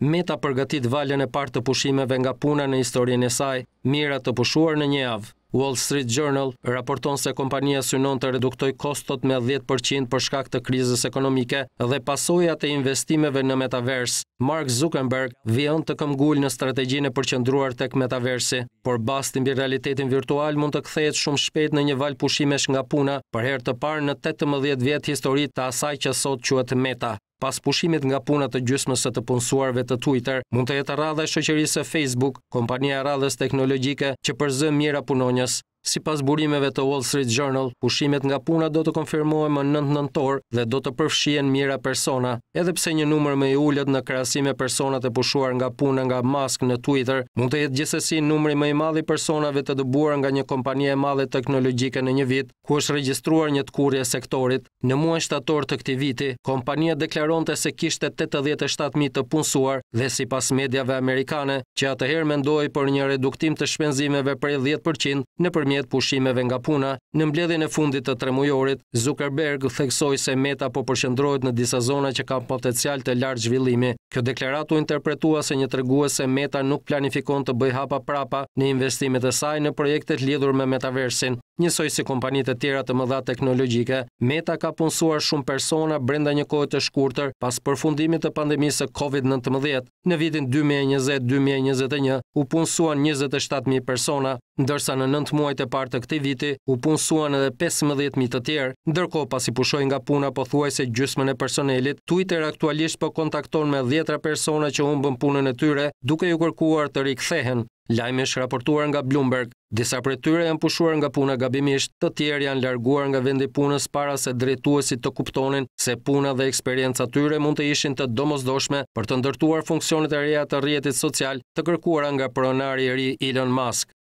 Meta përgatit valjen e partë të pushimeve nga puna në historien e saj, mira të pushuar në një avë. Wall Street Journal raporton se kompania synon të reduktoj kostot me 10% për shkak të krizës ekonomike dhe pasojat e investimeve në metaversë. Mark Zuckerberg vion të këmgull në strategjine për qëndruar tek metaversi, por bastin bi realitetin virtual mund të këthejt shumë shpet në një val pushimesh nga puna për her të par në 18 vjetë historit të asaj që sot quatë meta pas pushimit nga puna të gjysmës së të punësuarve të Twitter, mund të jetë rradha e shoqërisë së Facebook, kompania e rradhës teknologjike që përzë mjera punonjës. Si pas burimeve të Wall Street Journal, pushimet nga puna do të konfirmohen më nëndë nëntor dhe do të përfshien mira persona, edhe pse një numër me i ullet në krasime personat e pushuar nga puna nga mask në Twitter, mund të jetë gjithësësi numëri më i madhi personave të dëbuar nga një kompanie e madhe teknologjike në një vit, ku është registruar një të kurje sektorit. Në muaj shtator të këti viti, kompanie deklaron të se kishte 87.000 të punësuar dhe si pas medjave amerikane, që atëherë mendoj për një reduktim të shpenzimeve për 10% në përmjet pushimeve nga puna, në mbledhin e fundit të tremujorit, Zuckerberg theksoj se meta po përshëndrojt në disa zona që ka potencial të lartë zhvillimi. Kjo deklaratu interpretua se një tërgua se meta nuk planifikon të bëj hapa prapa në investimet e saj në projektet lidhur me metaversin. Njësoj si kompanitë të tjera të mëdha teknologjike, Meta ka punësuar shumë persona brenda një kohë të shkurëtër pas përfundimit të pandemisë COVID-19. Në vitin 2020-2021 u punësuan 27.000 persona, ndërsa në nëntë muajt e partë të këti viti u punësuan edhe 15.000 të tjerë. Ndërko pas i pushoj nga puna po thuaj se gjysmën e personelit, Twitter aktualisht po kontakton me djetra persona që unë bën punën e tyre duke ju kërkuar të rikëthehen. Lajme shraportuar nga Bloomberg. Disa për tyre janë pushuar nga puna gabimisht, të tjerë janë larguar nga vendi punës para se drejtuesit të kuptonin se puna dhe eksperienca tyre mund të ishin të domosdoshme për të ndërtuar funksionet e reja të rjetit social të kërkuara nga pronari i ri Elon Musk.